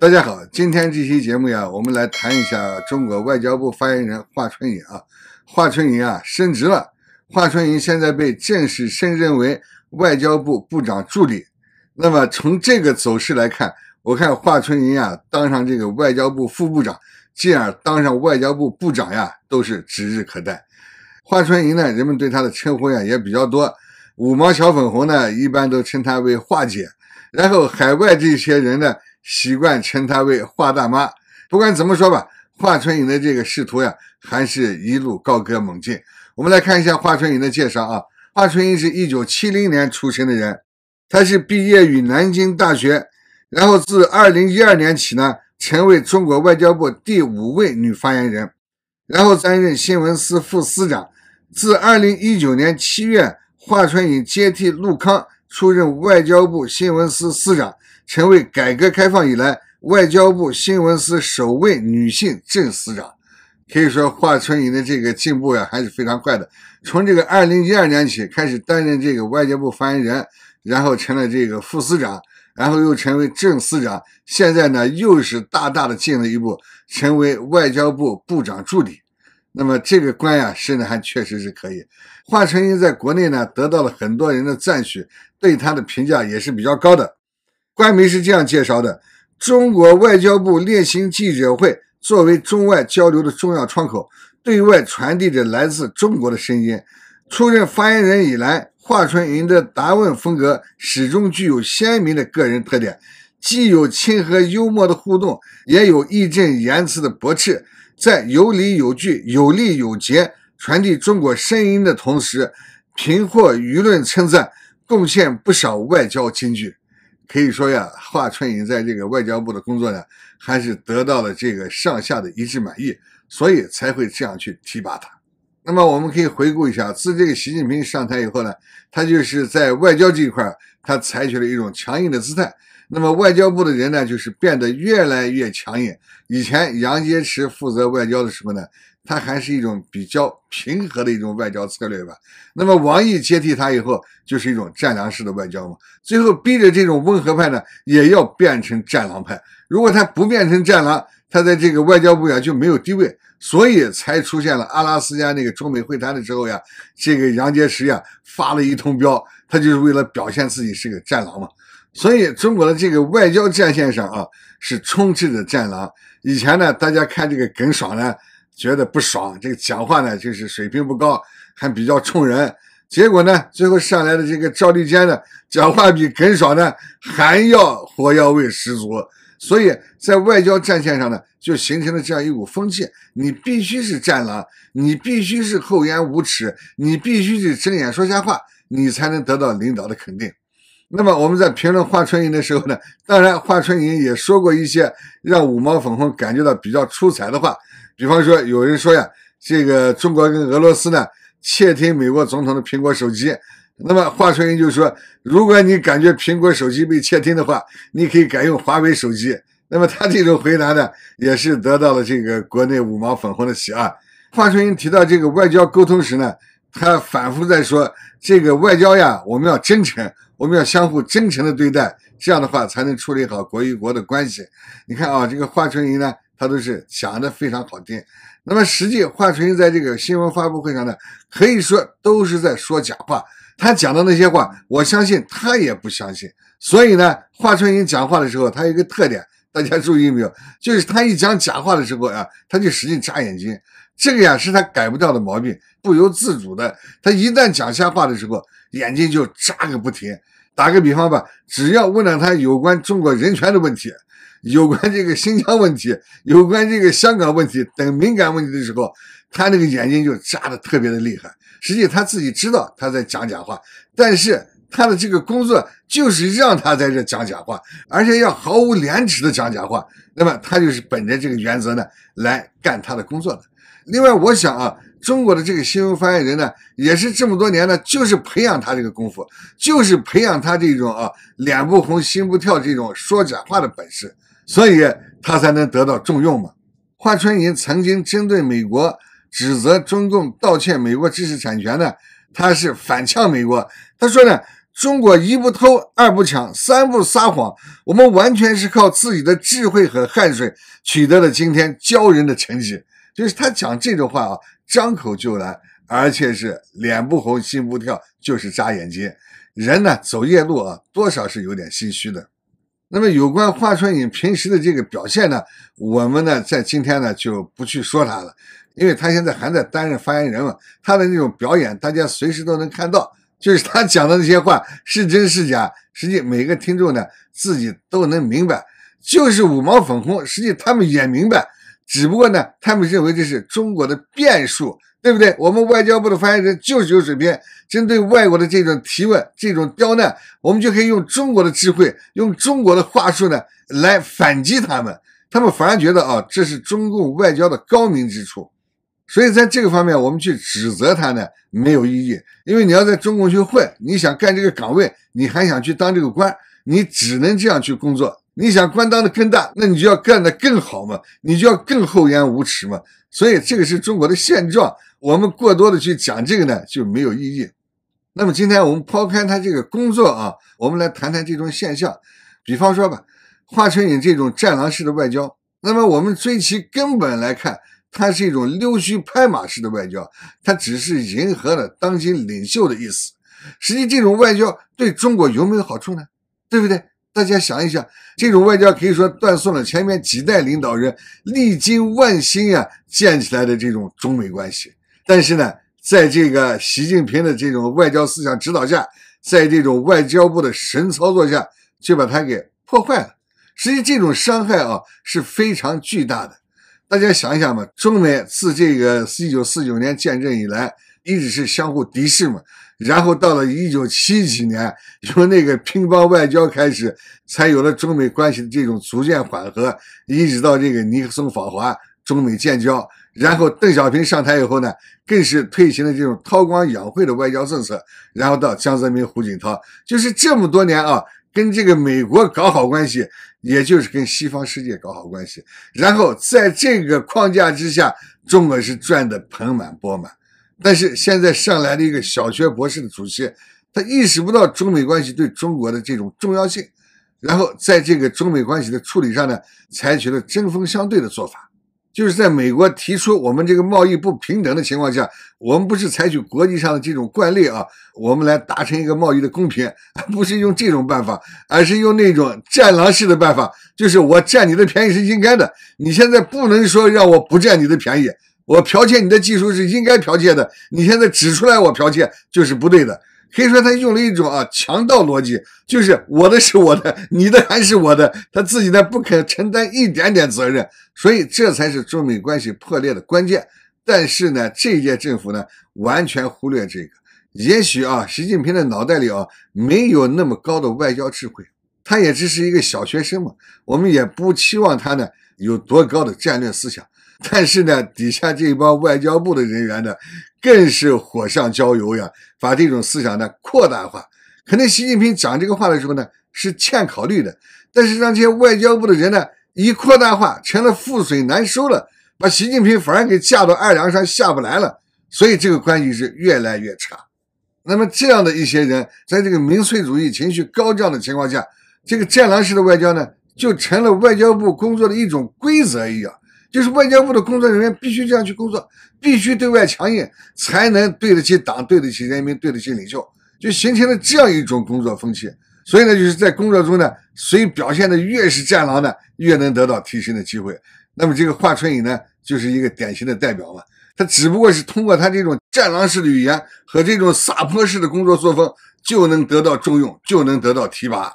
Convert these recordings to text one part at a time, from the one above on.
大家好，今天这期节目呀，我们来谈一下中国外交部发言人华春莹啊。华春莹啊，升职了。华春莹现在被正式升任为外交部部长助理。那么从这个走势来看，我看华春莹啊，当上这个外交部副部长，进而当上外交部部长呀，都是指日可待。华春莹呢，人们对她的称呼呀也比较多。五毛小粉红呢，一般都称她为华姐。然后海外这些人呢。习惯称她为华大妈。不管怎么说吧，华春莹的这个仕途呀，还是一路高歌猛进。我们来看一下华春莹的介绍啊。华春莹是一九七零年出生的人，她是毕业于南京大学，然后自二零一二年起呢，成为中国外交部第五位女发言人，然后担任新闻司副司长。自二零一九年七月，华春莹接替陆康出任外交部新闻司司长。成为改革开放以来外交部新闻司首位女性正司长，可以说华春莹的这个进步呀还是非常快的。从这个二零一二年起开始担任这个外交部发言人，然后成了这个副司长，然后又成为正司长，现在呢又是大大的进了一步，成为外交部部长助理。那么这个官呀升的还确实是可以。华春莹在国内呢得到了很多人的赞许，对她的评价也是比较高的。官媒是这样介绍的：中国外交部例行记者会作为中外交流的重要窗口，对外传递着来自中国的声音。出任发言人以来，华春莹的答问风格始终具有鲜明的个人特点，既有亲和幽默的互动，也有义正言辞的驳斥。在有理有据、有利有节传递中国声音的同时，频获舆论称赞，贡献不少外交金句。可以说呀，华春莹在这个外交部的工作呢，还是得到了这个上下的一致满意，所以才会这样去提拔他。那么，我们可以回顾一下，自这个习近平上台以后呢，他就是在外交这一块，他采取了一种强硬的姿态。那么外交部的人呢，就是变得越来越强硬。以前杨洁篪负责外交的时候呢，他还是一种比较平和的一种外交策略吧。那么王毅接替他以后，就是一种战狼式的外交嘛。最后逼着这种温和派呢，也要变成战狼派。如果他不变成战狼，他在这个外交部呀就没有地位，所以才出现了阿拉斯加那个中美会谈的时候呀，这个杨洁篪呀发了一通飙，他就是为了表现自己是个战狼嘛。所以中国的这个外交战线上啊，是充斥着战狼。以前呢，大家看这个耿爽呢，觉得不爽，这个讲话呢就是水平不高，还比较冲人。结果呢，最后上来的这个赵立坚呢，讲话比耿爽呢还要火药味十足。所以在外交战线上呢，就形成了这样一股风气：你必须是战狼，你必须是厚颜无耻，你必须是睁眼说瞎话，你才能得到领导的肯定。那么我们在评论华春莹的时候呢，当然华春莹也说过一些让五毛粉红感觉到比较出彩的话，比方说有人说呀，这个中国跟俄罗斯呢窃听美国总统的苹果手机，那么华春莹就说，如果你感觉苹果手机被窃听的话，你可以改用华为手机。那么他这种回答呢，也是得到了这个国内五毛粉红的喜爱。华春莹提到这个外交沟通时呢，他反复在说这个外交呀，我们要真诚。我们要相互真诚的对待，这样的话才能处理好国与国的关系。你看啊，这个华春莹呢，他都是讲的非常好听。那么实际，华春莹在这个新闻发布会上呢，可以说都是在说假话。他讲的那些话，我相信他也不相信。所以呢，华春莹讲话的时候，他有一个特点，大家注意没有？就是他一讲假话的时候啊，他就使劲眨眼睛。这个呀是他改不掉的毛病，不由自主的。他一旦讲瞎话的时候。眼睛就眨个不停。打个比方吧，只要问了他有关中国人权的问题、有关这个新疆问题、有关这个香港问题等敏感问题的时候，他那个眼睛就眨的特别的厉害。实际他自己知道他在讲假话，但是他的这个工作就是让他在这讲假话，而且要毫无廉耻的讲假话。那么他就是本着这个原则呢来干他的工作的。另外，我想啊。中国的这个新闻发言人呢，也是这么多年呢，就是培养他这个功夫，就是培养他这种啊，脸不红心不跳这种说假话的本事，所以他才能得到重用嘛。华春莹曾经针对美国指责中共盗窃美国知识产权呢，他是反呛美国，他说呢，中国一不偷，二不抢，三不撒谎，我们完全是靠自己的智慧和汗水取得了今天骄人的成绩。就是他讲这种话啊，张口就来，而且是脸不红心不跳，就是扎眼睛。人呢走夜路啊，多少是有点心虚的。那么有关华春莹平时的这个表现呢，我们呢在今天呢就不去说他了，因为他现在还在担任发言人嘛。他的那种表演，大家随时都能看到。就是他讲的那些话是真是假，实际每个听众呢自己都能明白。就是五毛粉红，实际他们也明白。只不过呢，他们认为这是中国的变数，对不对？我们外交部的发言人就是有水平，针对外国的这种提问、这种刁难，我们就可以用中国的智慧、用中国的话术呢来反击他们。他们反而觉得啊，这是中共外交的高明之处。所以在这个方面，我们去指责他呢没有意义，因为你要在中共去混，你想干这个岗位，你还想去当这个官，你只能这样去工作。你想官当的更大，那你就要干的更好嘛，你就要更厚颜无耻嘛。所以这个是中国的现状，我们过多的去讲这个呢就没有意义。那么今天我们抛开他这个工作啊，我们来谈谈这种现象。比方说吧，华春莹这种战狼式的外交，那么我们追其根本来看，它是一种溜须拍马式的外交，它只是迎合了当今领袖的意思。实际这种外交对中国有没有好处呢？对不对？大家想一想，这种外交可以说断送了前面几代领导人历经万辛呀建起来的这种中美关系。但是呢，在这个习近平的这种外交思想指导下，在这种外交部的神操作下，就把它给破坏了。实际这种伤害啊是非常巨大的。大家想一想嘛，中美自这个一九四九年建政以来，一直是相互敌视嘛。然后到了一九七几年，由那个乒乓外交开始，才有了中美关系的这种逐渐缓和，一直到这个尼克松访华、中美建交，然后邓小平上台以后呢，更是推行了这种韬光养晦的外交政策，然后到江泽民、胡锦涛，就是这么多年啊，跟这个美国搞好关系，也就是跟西方世界搞好关系，然后在这个框架之下，中国是赚得盆满钵满。但是现在上来了一个小学博士的主席，他意识不到中美关系对中国的这种重要性，然后在这个中美关系的处理上呢，采取了针锋相对的做法，就是在美国提出我们这个贸易不平等的情况下，我们不是采取国际上的这种惯例啊，我们来达成一个贸易的公平，不是用这种办法，而是用那种战狼式的办法，就是我占你的便宜是应该的，你现在不能说让我不占你的便宜。我剽窃你的技术是应该剽窃的，你现在指出来我剽窃就是不对的。可以说他用了一种啊强盗逻辑，就是我的是我的，你的还是我的，他自己呢不肯承担一点点责任，所以这才是中美关系破裂的关键。但是呢，这一届政府呢完全忽略这个。也许啊，习近平的脑袋里啊没有那么高的外交智慧，他也只是一个小学生嘛。我们也不期望他呢有多高的战略思想。但是呢，底下这帮外交部的人员呢，更是火上浇油呀，把这种思想呢扩大化。可能习近平讲这个话的时候呢，是欠考虑的，但是让这些外交部的人呢，一扩大化成了覆水难收了，把习近平反而给架到二梁山下不来了。所以这个关系是越来越差。那么这样的一些人，在这个民粹主义情绪高涨的情况下，这个战狼式的外交呢，就成了外交部工作的一种规则一样。就是外交部的工作人员必须这样去工作，必须对外强硬，才能对得起党，对得起人民，对得起领袖，就形成了这样一种工作风气。所以呢，就是在工作中呢，谁表现的越是战狼呢，越能得到提升的机会。那么这个华春莹呢，就是一个典型的代表嘛。他只不过是通过他这种战狼式的语言和这种撒泼式的工作作风，就能得到重用，就能得到提拔，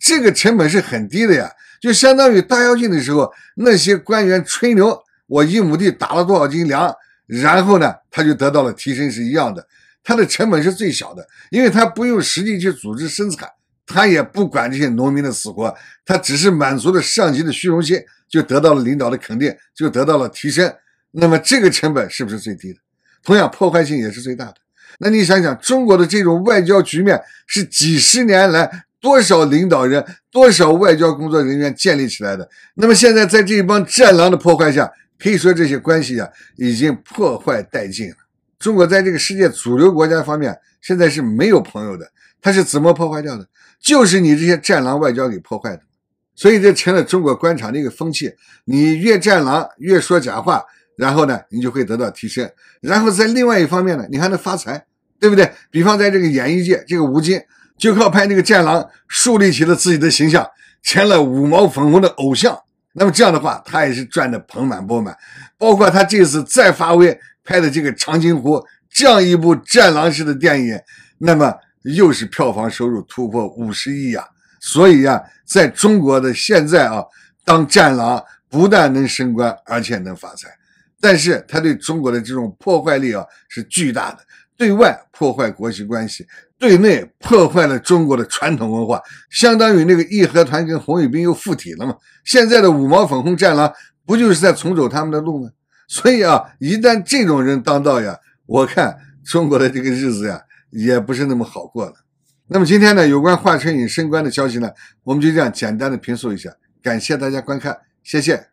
这个成本是很低的呀。就相当于大跃进的时候，那些官员吹牛，我一亩地打了多少斤粮，然后呢，他就得到了提升，是一样的。他的成本是最小的，因为他不用实际去组织生产，他也不管这些农民的死活，他只是满足了上级的虚荣心，就得到了领导的肯定，就得到了提升。那么这个成本是不是最低的？同样破坏性也是最大的。那你想想，中国的这种外交局面是几十年来。多少领导人、多少外交工作人员建立起来的？那么现在在这帮战狼的破坏下，可以说这些关系啊已经破坏殆尽了。中国在这个世界主流国家方面，现在是没有朋友的。他是怎么破坏掉的？就是你这些战狼外交给破坏的。所以这成了中国官场的一个风气：你越战狼，越说假话，然后呢，你就会得到提升，然后在另外一方面呢，你还能发财，对不对？比方在这个演艺界，这个吴京。就靠拍那个《战狼》，树立起了自己的形象，成了五毛粉红的偶像。那么这样的话，他也是赚的盆满钵满。包括他这次再发威拍的这个《长津湖》，这样一部《战狼》式的电影，那么又是票房收入突破五十亿呀。所以呀，在中国的现在啊，当战狼不但能升官，而且能发财。但是他对中国的这种破坏力啊是巨大的，对外破坏国际关系。对内破坏了中国的传统文化，相当于那个义和团跟红卫兵又附体了嘛。现在的五毛粉红战狼不就是在重走他们的路吗？所以啊，一旦这种人当道呀，我看中国的这个日子呀也不是那么好过了。那么今天呢，有关华春莹升官的消息呢，我们就这样简单的评述一下。感谢大家观看，谢谢。